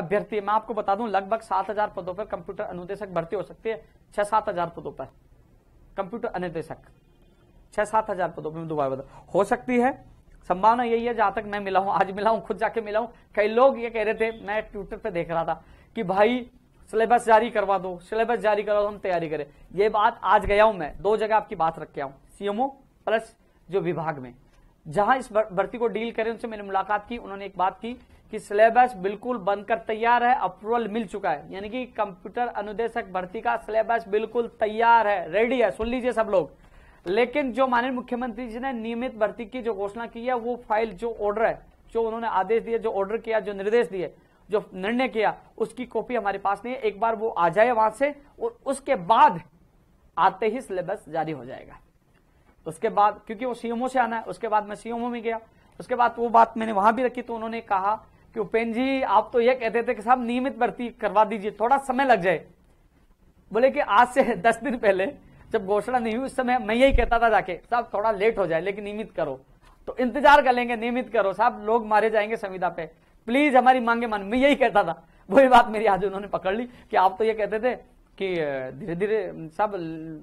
अभ्यर्थी मैं आपको बता दूं लगभग सात हजार पदों पर कंप्यूटर अनुदेशक भर्ती हो सकती है छह सात हजार पदों पर कंप्यूटर अनुदेशक छह सात हजार पदों पर दोबारा बता हो सकती है संभावना यही है जहां तक मैं मिला हूं आज मिला हूं खुद जाके मिला हूं कई लोग ये कह रहे थे मैं ट्विटर पे देख रहा था कि भाई सिलेबस जारी करवा दो सिलेबस जारी करवा दो हम तैयारी करें ये बात आज गया हूं मैं दो जगह आपकी बात रख के आऊ सीएमओ प्लस जो विभाग में जहां इस भर्ती को डील करें उनसे मैंने मुलाकात की उन्होंने एक बात की कि सिलेबस बिल्कुल बनकर तैयार है अप्रूवल मिल चुका है यानी कि कंप्यूटर अनुदेशक भर्ती का सिलेबस बिल्कुल तैयार है रेडी है सुन लीजिए सब लोग लेकिन जो माननीय मुख्यमंत्री जी ने नियमित भर्ती की जो घोषणा की है वो फाइल जो ऑर्डर है जो उन्होंने आदेश दिए जो ऑर्डर किया जो निर्देश दिए जो निर्णय किया उसकी कॉपी हमारे पास नहीं है एक बार वो आ जाए वहां से और उसके बाद आते ही सिलेबस जारी हो जाएगा उसके बाद क्योंकि वो सीएमओ से आना है उसके बाद मैं सीएमओ में गया उसके बाद वो बात मैंने वहां भी रखी तो उन्होंने कहा कि उपेन जी आप तो यह कहते थे कि साहब नियमित भर्ती करवा दीजिए थोड़ा समय लग जाए बोले कि आज से दस दिन पहले जब घोषणा नहीं हुई उस समय मैं यही कहता था जाके साहब थोड़ा लेट हो जाए लेकिन नियमित करो तो इंतजार कर लेंगे नियमित करो साहब लोग मारे जाएंगे संविदा पे प्लीज हमारी मांगे मान मैं यही कहता था वही बात मेरी आज उन्होंने पकड़ ली कि आप तो ये कहते थे कि धीरे धीरे साहब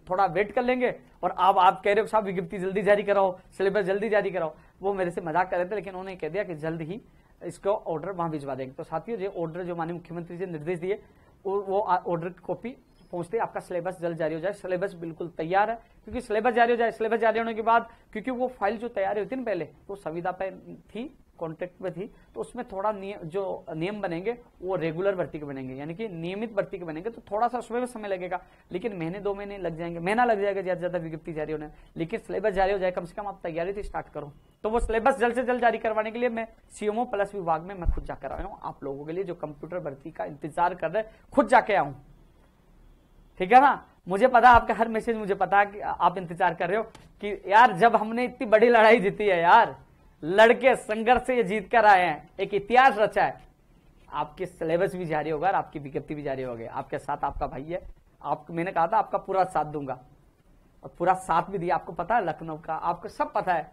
थोड़ा वेट कर लेंगे और आप आप कह रहे हो साहब विज्ञप्ति जल्दी जारी कराओ सिलेबस जल्दी जारी कराओ वो मेरे से मजाक कर रहे थे लेकिन उन्होंने कह दिया कि जल्द ही इसका ऑर्डर वहां भिजवा देंगे तो साथियों जो ऑर्डर जो माननीय मुख्यमंत्री जी निर्देश दिए वो ऑर्डर कॉपी पहुंचते आपका सिलेबस जल्द जारी हो जाए सिलेबस बिल्कुल तैयार है क्योंकि सिलेबस जारी हो जाए सिलेबस जारी होने के बाद क्योंकि वो फाइल जो तैयार होती है ना पहले तो संविदा पे थी कॉन्ट्रैक्ट में थी तो उसमें थोड़ा निय, जो नियम बनेंगे वो रेगुलर भर्ती के बनेंगे यानी कि नियमित भर्ती के बनेंगे तो थोड़ा सा उसमें भी समय लगेगा लेकिन महीने दो महीने लग जाएंगे महीना लग जाएगा ज्यादा ज्यादा विज्ञप्ति जारी होने लेकिन सिलेबस जारी हो जाए कम से कम आप तैयारी तो स्टार्ट करो तो वो सिलेबस जल्द से जल्द जारी करवाने के लिए मैं सीएमओ प्लस विभाग में मैं खुद जाकर आया हूँ आप लोगों के लिए जो कंप्यूटर भर्ती का इंतजार कर रहे खुद जाके आऊं ठीक है ना मुझे पता आपका हर मैसेज मुझे पता कि आप इंतजार कर रहे हो कि यार जब हमने इतनी बड़ी लड़ाई जीती है यार लड़के संघर्ष से ये जीत कर आए हैं एक इतिहास रचा है आपके सिलेबस भी जारी होगा और आपकी विज्ञप्ति भी जारी होगी आपके साथ आपका भाई है आपको मैंने कहा था आपका पूरा साथ दूंगा और पूरा साथ भी दिया आपको पता है लखनऊ का आपको सब पता है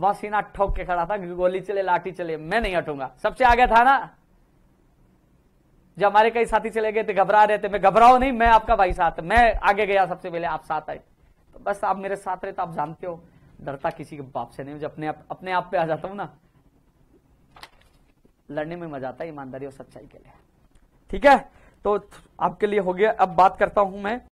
वहां सीना ठोक के खड़ा था गोली चले लाठी चले मैं नहीं हटूंगा सबसे आगे था ना जब हमारे कई साथी चले गए थे तो घबरा रहे थे मैं घबराओ नहीं मैं आपका भाई साथ मैं आगे गया सबसे पहले आप साथ आए तो बस आप मेरे साथ रहे तो आप जानते हो डरता किसी के बाप से नहीं मुझे अपने आप अपने आप पे आ जाता हूं ना लड़ने में मजा आता है ईमानदारी और सच्चाई के लिए ठीक है तो आपके लिए हो गया अब बात करता हूं मैं